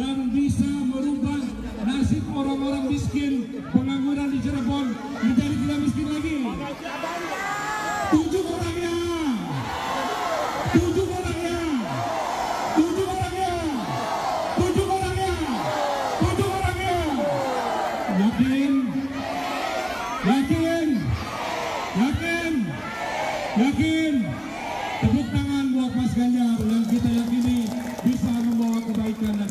dan bisa merubah nasib orang-orang miskin pengangguran di Cirebon menjadi tidak miskin lagi. Tujuh orangnya, tujuh orangnya, tujuh orangnya, tujuh orangnya, tujuh orangnya. Yakin, yakin, yakin, yakin. Tepuk tangan buat Mas Ganjar yang kita yakini bisa membawa kebaikan dan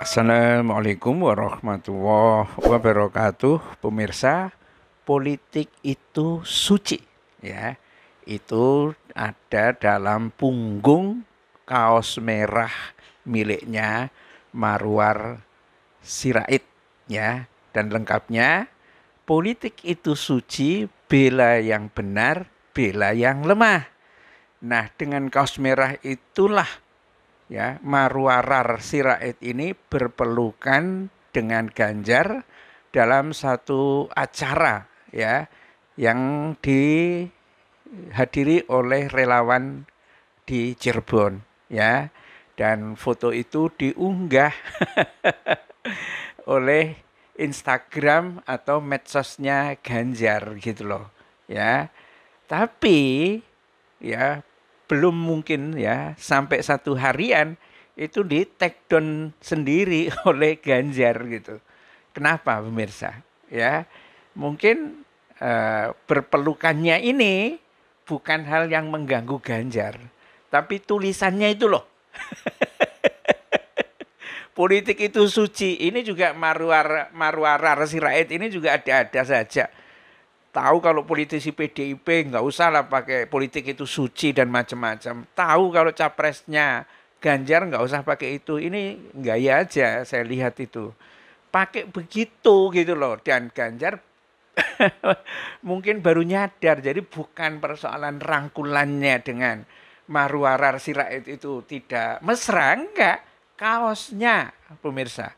Assalamualaikum warahmatullahi wabarakatuh. Pemirsa, politik itu suci ya. Itu ada dalam punggung kaos merah miliknya Marwar Sirait ya. Dan lengkapnya politik itu suci, bela yang benar, bela yang lemah. Nah, dengan kaos merah itulah ya Marwarar Sirait ini berpelukan dengan Ganjar dalam satu acara ya yang dihadiri oleh relawan di Cirebon ya dan foto itu diunggah oleh Instagram atau medsosnya Ganjar gitu loh ya tapi ya belum mungkin ya sampai satu harian itu di take down sendiri oleh Ganjar gitu. Kenapa pemirsa? Ya mungkin uh, berpelukannya ini bukan hal yang mengganggu Ganjar, tapi tulisannya itu loh. Politik itu suci. Ini juga maruar maruara rakyat ini juga ada-ada saja. Tahu kalau politisi PDIP nggak usah lah pakai politik itu suci dan macam-macam. Tahu kalau capresnya Ganjar nggak usah pakai itu. Ini gaya aja saya lihat itu. Pakai begitu gitu loh. Dan Ganjar mungkin baru nyadar. Jadi bukan persoalan rangkulannya dengan Maruarar Sirait itu tidak mesra enggak kaosnya pemirsa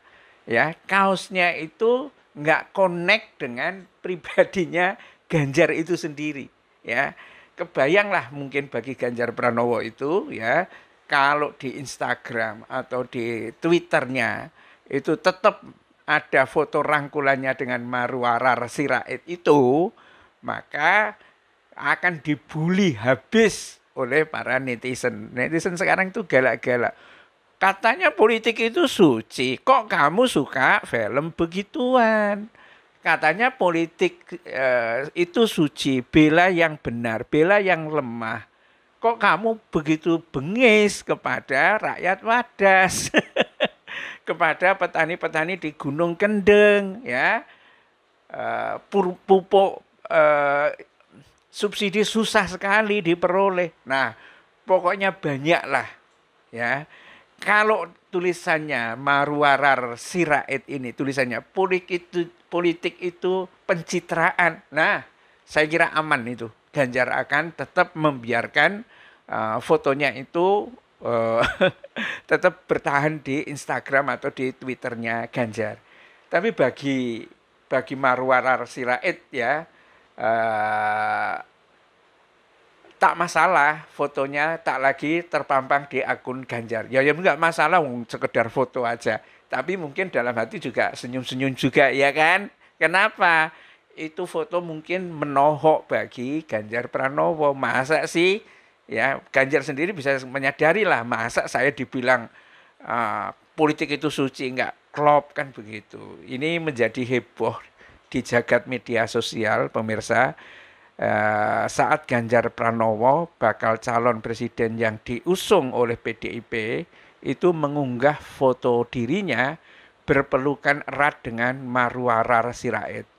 ya kaosnya itu nggak connect dengan pribadinya Ganjar itu sendiri ya kebayanglah mungkin bagi Ganjar Pranowo itu ya kalau di Instagram atau di Twitternya itu tetap ada foto rangkulannya dengan Marwarar Sirait itu maka akan dibully habis oleh para netizen. Netizen sekarang itu galak-galak. Katanya politik itu suci. Kok kamu suka film begituan? Katanya politik eh, itu suci, bela yang benar, bela yang lemah. Kok kamu begitu bengis kepada rakyat wadas? kepada petani-petani di Gunung Kendeng ya. Eh, pupuk eh, subsidi susah sekali diperoleh. Nah, pokoknya banyaklah ya kalau tulisannya Marwarar Sirait ini tulisannya politik itu politik itu pencitraan. Nah, saya kira aman itu. Ganjar akan tetap membiarkan uh, fotonya itu uh, tetap bertahan di Instagram atau di Twitternya Ganjar. Tapi bagi bagi Marwarar Sirait ya uh, tak masalah fotonya tak lagi terpampang di akun Ganjar. Ya ya enggak masalah sekedar foto aja. Tapi mungkin dalam hati juga senyum-senyum juga ya kan? Kenapa? Itu foto mungkin menohok bagi Ganjar Pranowo. Masa sih ya Ganjar sendiri bisa menyadari lah masa saya dibilang uh, politik itu suci enggak klop kan begitu. Ini menjadi heboh di jagat media sosial pemirsa Eh, saat Ganjar Pranowo bakal calon presiden yang diusung oleh PDIP itu mengunggah foto dirinya berpelukan erat dengan Marwarar Sirait.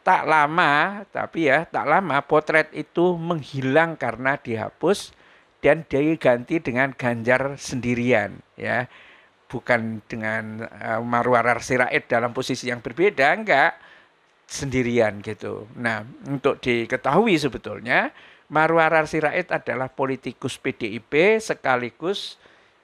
Tak lama, tapi ya tak lama potret itu menghilang karena dihapus dan diganti dengan Ganjar sendirian ya bukan dengan eh, Marwarar Sirait dalam posisi yang berbeda enggak sendirian gitu. Nah, untuk diketahui sebetulnya Marwarar Sirait adalah politikus PDIP sekaligus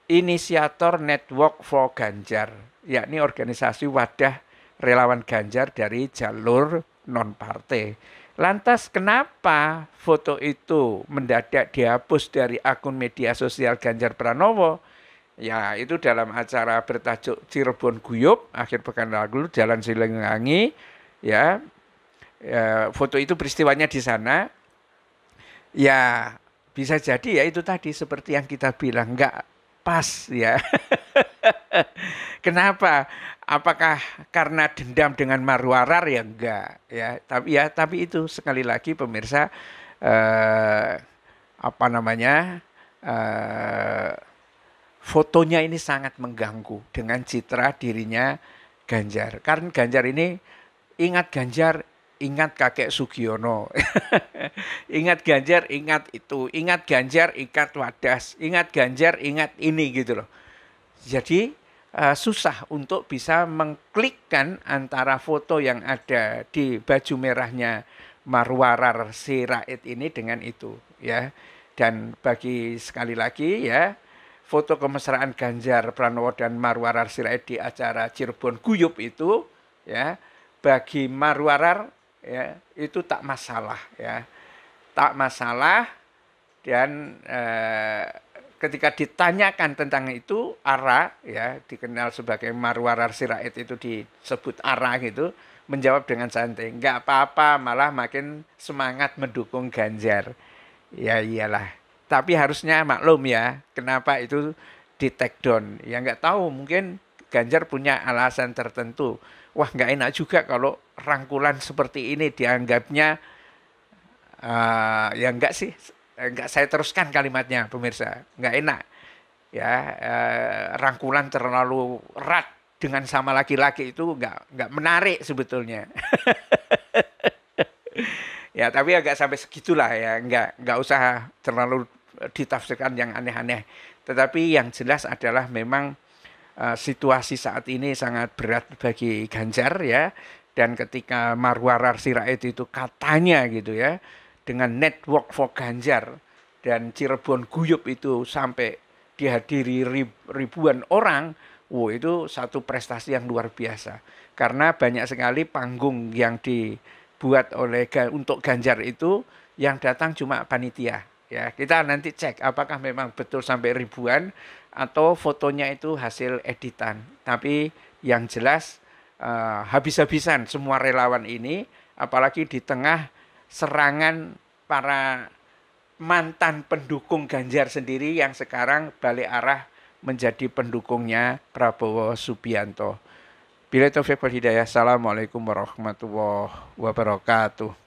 inisiator Network for Ganjar, yakni organisasi wadah relawan Ganjar dari jalur non partai. Lantas kenapa foto itu mendadak dihapus dari akun media sosial Ganjar Pranowo? Ya, itu dalam acara bertajuk Cirebon Guyup akhir pekan lalu Jalan Silengangi ya ya foto itu peristiwanya di sana ya bisa jadi ya itu tadi seperti yang kita bilang nggak pas ya kenapa apakah karena dendam dengan marwarar ya enggak ya tapi ya tapi itu sekali lagi pemirsa eh, apa namanya eh, fotonya ini sangat mengganggu dengan citra dirinya Ganjar karena Ganjar ini ingat Ganjar, ingat kakek Sugiono. ingat Ganjar, ingat itu. Ingat Ganjar, ingat Wadas. Ingat Ganjar, ingat ini gitu loh. Jadi uh, susah untuk bisa mengklikkan antara foto yang ada di baju merahnya Marwarar Sirait ini dengan itu ya. Dan bagi sekali lagi ya, foto kemesraan Ganjar Pranowo dan Marwarar Sirait di acara Cirebon Guyup itu ya bagi marwarar ya itu tak masalah ya tak masalah dan eh, ketika ditanyakan tentang itu ara ya dikenal sebagai marwarar sirait itu disebut ara gitu menjawab dengan santai nggak apa-apa malah makin semangat mendukung Ganjar ya iyalah tapi harusnya maklum ya kenapa itu di take down ya nggak tahu mungkin Ganjar punya alasan tertentu wah nggak enak juga kalau rangkulan seperti ini dianggapnya uh, ya enggak sih enggak saya teruskan kalimatnya pemirsa Nggak enak ya eh, rangkulan terlalu erat dengan sama laki-laki itu nggak nggak menarik sebetulnya ya tapi agak sampai segitulah ya Nggak nggak usah terlalu ditafsirkan yang aneh-aneh tetapi yang jelas adalah memang uh, situasi saat ini sangat berat bagi Ganjar ya dan ketika Marwarar Sirait itu katanya gitu ya dengan network for Ganjar dan Cirebon guyup itu sampai dihadiri ribuan orang Wow, itu satu prestasi yang luar biasa karena banyak sekali panggung yang dibuat oleh untuk Ganjar itu yang datang cuma panitia Ya, kita nanti cek apakah memang betul sampai ribuan atau fotonya itu hasil editan. Tapi yang jelas uh, habis-habisan semua relawan ini apalagi di tengah serangan para mantan pendukung Ganjar sendiri yang sekarang balik arah menjadi pendukungnya Prabowo Subianto. Bila Taufik Hidayah, Assalamualaikum warahmatullahi wabarakatuh.